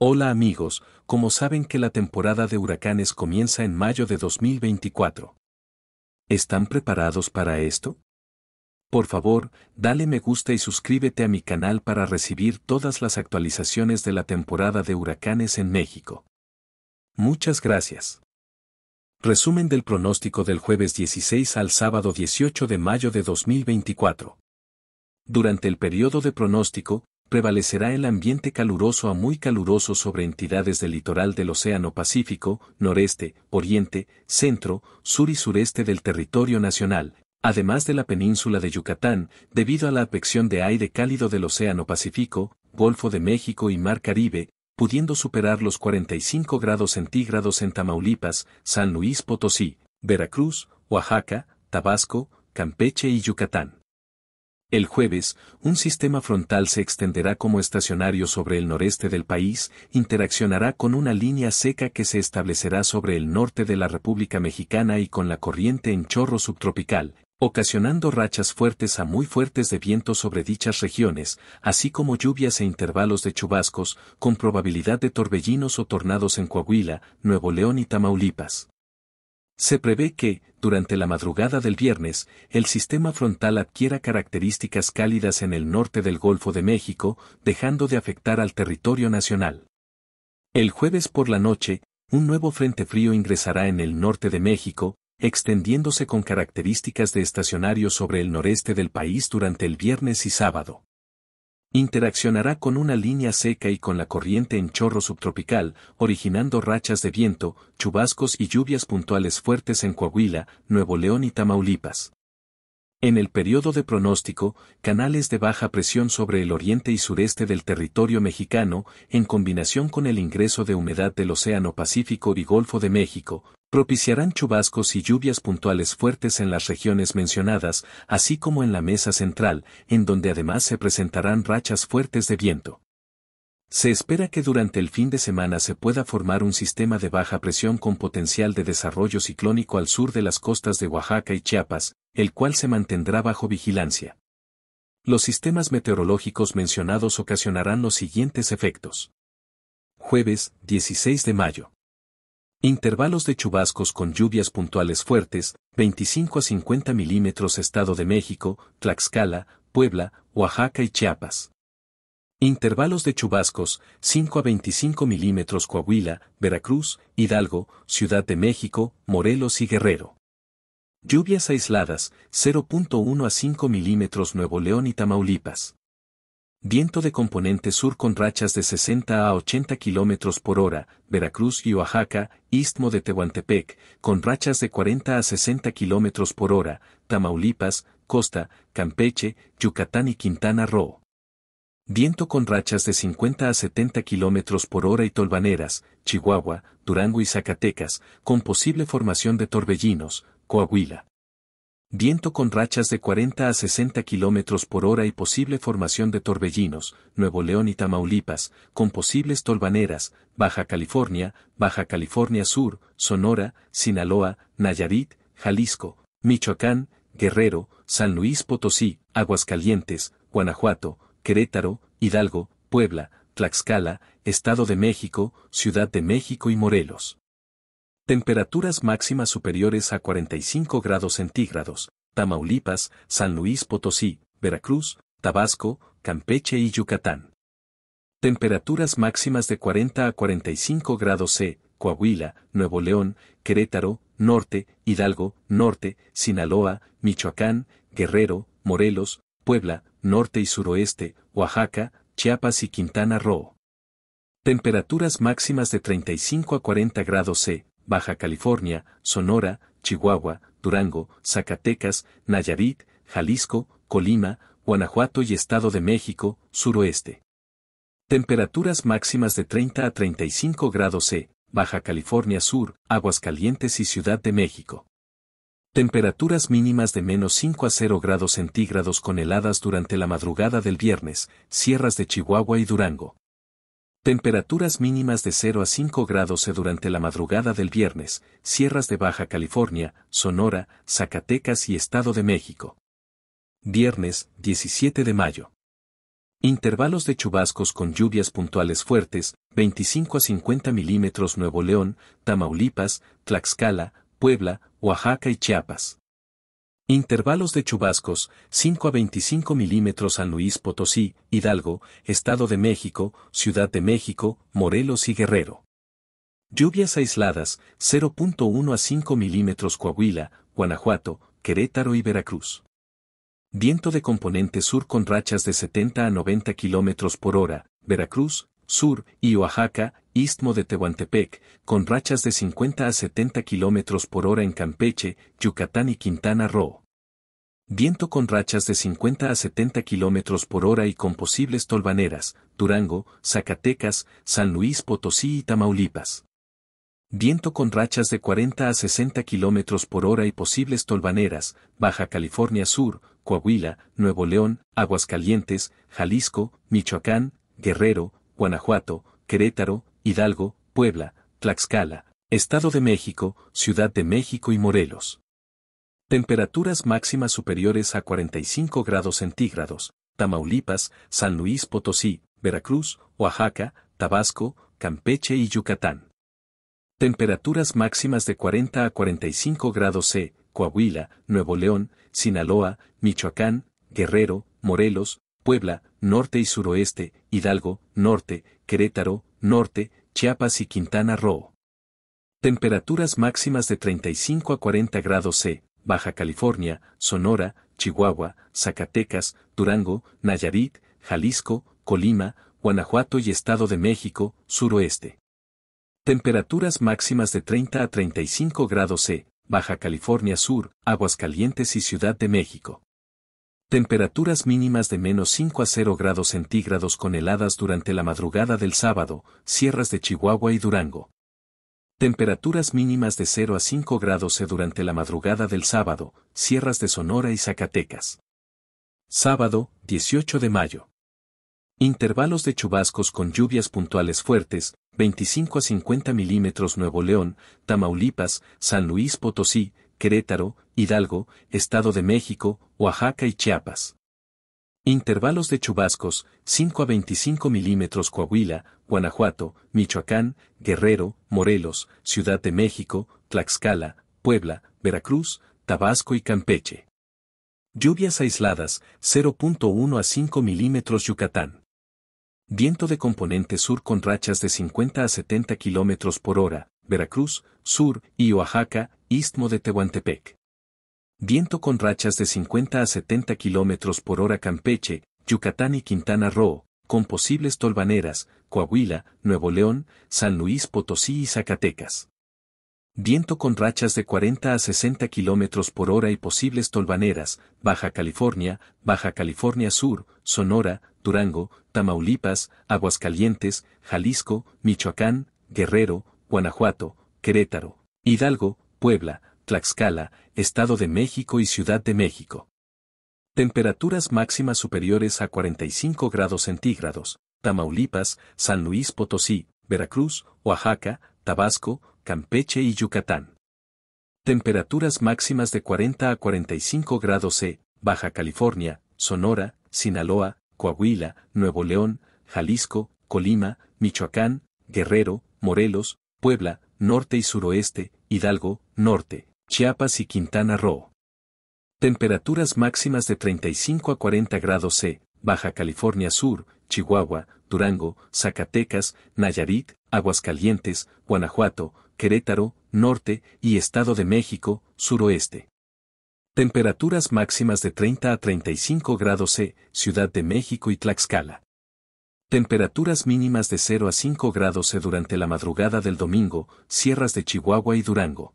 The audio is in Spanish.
Hola amigos, como saben que la temporada de huracanes comienza en mayo de 2024. ¿Están preparados para esto? Por favor, dale me gusta y suscríbete a mi canal para recibir todas las actualizaciones de la temporada de huracanes en México. Muchas gracias. Resumen del pronóstico del jueves 16 al sábado 18 de mayo de 2024. Durante el periodo de pronóstico, prevalecerá el ambiente caluroso a muy caluroso sobre entidades del litoral del Océano Pacífico, noreste, oriente, centro, sur y sureste del territorio nacional, además de la península de Yucatán, debido a la afección de aire cálido del Océano Pacífico, Golfo de México y Mar Caribe, pudiendo superar los 45 grados centígrados en Tamaulipas, San Luis Potosí, Veracruz, Oaxaca, Tabasco, Campeche y Yucatán. El jueves, un sistema frontal se extenderá como estacionario sobre el noreste del país, interaccionará con una línea seca que se establecerá sobre el norte de la República Mexicana y con la corriente en chorro subtropical, ocasionando rachas fuertes a muy fuertes de viento sobre dichas regiones, así como lluvias e intervalos de chubascos, con probabilidad de torbellinos o tornados en Coahuila, Nuevo León y Tamaulipas. Se prevé que, durante la madrugada del viernes, el sistema frontal adquiera características cálidas en el norte del Golfo de México, dejando de afectar al territorio nacional. El jueves por la noche, un nuevo frente frío ingresará en el norte de México, extendiéndose con características de estacionario sobre el noreste del país durante el viernes y sábado. Interaccionará con una línea seca y con la corriente en chorro subtropical, originando rachas de viento, chubascos y lluvias puntuales fuertes en Coahuila, Nuevo León y Tamaulipas. En el periodo de pronóstico, canales de baja presión sobre el oriente y sureste del territorio mexicano, en combinación con el ingreso de humedad del Océano Pacífico y Golfo de México, propiciarán chubascos y lluvias puntuales fuertes en las regiones mencionadas, así como en la mesa central, en donde además se presentarán rachas fuertes de viento. Se espera que durante el fin de semana se pueda formar un sistema de baja presión con potencial de desarrollo ciclónico al sur de las costas de Oaxaca y Chiapas, el cual se mantendrá bajo vigilancia. Los sistemas meteorológicos mencionados ocasionarán los siguientes efectos. Jueves, 16 de mayo. Intervalos de chubascos con lluvias puntuales fuertes, 25 a 50 milímetros Estado de México, Tlaxcala, Puebla, Oaxaca y Chiapas. Intervalos de chubascos, 5 a 25 milímetros Coahuila, Veracruz, Hidalgo, Ciudad de México, Morelos y Guerrero. Lluvias aisladas, 0.1 a 5 milímetros Nuevo León y Tamaulipas. Viento de componente sur con rachas de 60 a 80 km por hora, Veracruz y Oaxaca, Istmo de Tehuantepec, con rachas de 40 a 60 km por hora, Tamaulipas, Costa, Campeche, Yucatán y Quintana Roo. Viento con rachas de 50 a 70 km por hora y tolvaneras, Chihuahua, Durango y Zacatecas, con posible formación de torbellinos, Coahuila. Viento con rachas de 40 a 60 kilómetros por hora y posible formación de torbellinos, Nuevo León y Tamaulipas, con posibles tolvaneras, Baja California, Baja California Sur, Sonora, Sinaloa, Nayarit, Jalisco, Michoacán, Guerrero, San Luis Potosí, Aguascalientes, Guanajuato, Querétaro, Hidalgo, Puebla, Tlaxcala, Estado de México, Ciudad de México y Morelos. Temperaturas máximas superiores a 45 grados centígrados, Tamaulipas, San Luis Potosí, Veracruz, Tabasco, Campeche y Yucatán. Temperaturas máximas de 40 a 45 grados C, Coahuila, Nuevo León, Querétaro, Norte, Hidalgo, Norte, Sinaloa, Michoacán, Guerrero, Morelos, Puebla, Norte y Suroeste, Oaxaca, Chiapas y Quintana Roo. Temperaturas máximas de 35 a 40 grados C, Baja California, Sonora, Chihuahua, Durango, Zacatecas, Nayarit, Jalisco, Colima, Guanajuato y Estado de México, suroeste. Temperaturas máximas de 30 a 35 grados C, Baja California Sur, Aguascalientes y Ciudad de México. Temperaturas mínimas de menos 5 a 0 grados centígrados con heladas durante la madrugada del viernes, sierras de Chihuahua y Durango. Temperaturas mínimas de 0 a 5 grados durante la madrugada del viernes, sierras de Baja California, Sonora, Zacatecas y Estado de México. Viernes, 17 de mayo. Intervalos de chubascos con lluvias puntuales fuertes, 25 a 50 milímetros Nuevo León, Tamaulipas, Tlaxcala, Puebla, Oaxaca y Chiapas. Intervalos de chubascos, 5 a 25 milímetros San Luis Potosí, Hidalgo, Estado de México, Ciudad de México, Morelos y Guerrero. Lluvias aisladas, 0.1 a 5 milímetros Coahuila, Guanajuato, Querétaro y Veracruz. Viento de componente sur con rachas de 70 a 90 kilómetros por hora, Veracruz, sur y Oaxaca, istmo de Tehuantepec, con rachas de 50 a 70 km por hora en Campeche, Yucatán y Quintana Roo. Viento con rachas de 50 a 70 km por hora y con posibles tolvaneras, Durango, Zacatecas, San Luis Potosí y Tamaulipas. Viento con rachas de 40 a 60 km por hora y posibles tolvaneras, Baja California Sur, Coahuila, Nuevo León, Aguascalientes, Jalisco, Michoacán, Guerrero, Guanajuato, Querétaro, Hidalgo, Puebla, Tlaxcala, Estado de México, Ciudad de México y Morelos. Temperaturas máximas superiores a 45 grados centígrados, Tamaulipas, San Luis Potosí, Veracruz, Oaxaca, Tabasco, Campeche y Yucatán. Temperaturas máximas de 40 a 45 grados C, Coahuila, Nuevo León, Sinaloa, Michoacán, Guerrero, Morelos, Puebla, norte y suroeste, Hidalgo, norte, Querétaro, norte, Chiapas y Quintana Roo. Temperaturas máximas de 35 a 40 grados C, Baja California, Sonora, Chihuahua, Zacatecas, Durango, Nayarit, Jalisco, Colima, Guanajuato y Estado de México, suroeste. Temperaturas máximas de 30 a 35 grados C, Baja California Sur, Aguascalientes y Ciudad de México. Temperaturas mínimas de menos 5 a 0 grados centígrados con heladas durante la madrugada del sábado, sierras de Chihuahua y Durango. Temperaturas mínimas de 0 a 5 grados durante la madrugada del sábado, sierras de Sonora y Zacatecas. Sábado, 18 de mayo. Intervalos de chubascos con lluvias puntuales fuertes, 25 a 50 milímetros Nuevo León, Tamaulipas, San Luis Potosí, Querétaro, Hidalgo, Estado de México, Oaxaca y Chiapas. Intervalos de chubascos, 5 a 25 milímetros Coahuila, Guanajuato, Michoacán, Guerrero, Morelos, Ciudad de México, Tlaxcala, Puebla, Veracruz, Tabasco y Campeche. Lluvias aisladas, 0.1 a 5 milímetros Yucatán. Viento de componente sur con rachas de 50 a 70 kilómetros por hora, Veracruz, Sur y Oaxaca, Istmo de Tehuantepec. Viento con rachas de 50 a 70 kilómetros por hora Campeche, Yucatán y Quintana Roo, con posibles tolvaneras, Coahuila, Nuevo León, San Luis Potosí y Zacatecas. Viento con rachas de 40 a 60 kilómetros por hora y posibles tolvaneras, Baja California, Baja California Sur, Sonora, Durango, Tamaulipas, Aguascalientes, Jalisco, Michoacán, Guerrero, Guanajuato, Querétaro, Hidalgo, Puebla, Tlaxcala, Estado de México y Ciudad de México. Temperaturas máximas superiores a 45 grados centígrados, Tamaulipas, San Luis Potosí, Veracruz, Oaxaca, Tabasco, Campeche y Yucatán. Temperaturas máximas de 40 a 45 grados C, Baja California, Sonora, Sinaloa, Coahuila, Nuevo León, Jalisco, Colima, Michoacán, Guerrero, Morelos, Puebla, Norte y Suroeste, Hidalgo, Norte, Chiapas y Quintana Roo. Temperaturas máximas de 35 a 40 grados C, Baja California Sur, Chihuahua, Durango, Zacatecas, Nayarit, Aguascalientes, Guanajuato, Querétaro, Norte y Estado de México, Suroeste. Temperaturas máximas de 30 a 35 grados C, Ciudad de México y Tlaxcala. Temperaturas mínimas de 0 a 5 grados durante la madrugada del domingo, sierras de Chihuahua y Durango.